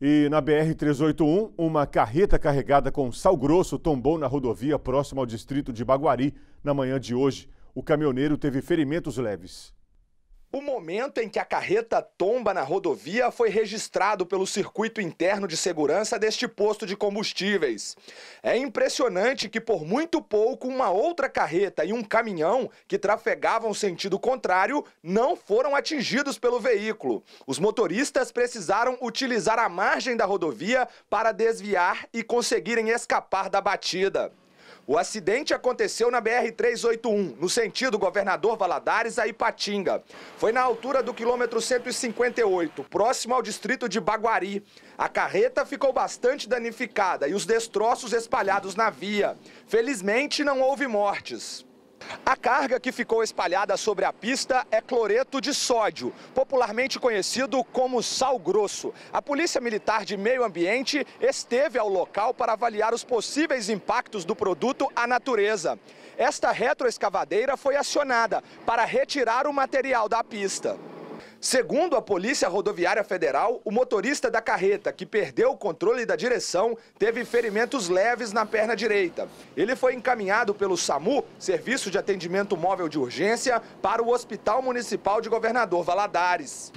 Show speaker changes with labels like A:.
A: E na BR-381, uma carreta carregada com sal grosso tombou na rodovia próxima ao distrito de Baguari na manhã de hoje. O caminhoneiro teve ferimentos leves.
B: O momento em que a carreta tomba na rodovia foi registrado pelo circuito interno de segurança deste posto de combustíveis. É impressionante que, por muito pouco, uma outra carreta e um caminhão que trafegavam sentido contrário não foram atingidos pelo veículo. Os motoristas precisaram utilizar a margem da rodovia para desviar e conseguirem escapar da batida. O acidente aconteceu na BR-381, no sentido Governador Valadares a Ipatinga. Foi na altura do quilômetro 158, próximo ao distrito de Baguari. A carreta ficou bastante danificada e os destroços espalhados na via. Felizmente, não houve mortes. A carga que ficou espalhada sobre a pista é cloreto de sódio, popularmente conhecido como sal grosso. A Polícia Militar de Meio Ambiente esteve ao local para avaliar os possíveis impactos do produto à natureza. Esta retroescavadeira foi acionada para retirar o material da pista. Segundo a Polícia Rodoviária Federal, o motorista da carreta, que perdeu o controle da direção, teve ferimentos leves na perna direita. Ele foi encaminhado pelo SAMU, Serviço de Atendimento Móvel de Urgência, para o Hospital Municipal de Governador Valadares.